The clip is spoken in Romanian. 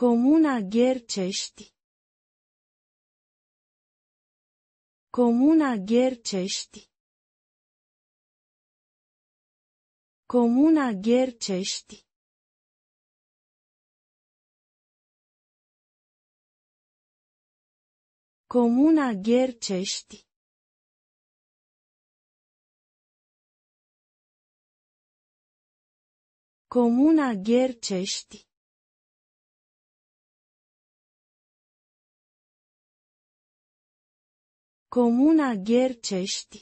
Comuna Ghercești Comuna Ghercești Comuna Ghercești Comuna Ghercești Comuna Ghercești Comuna Ghercești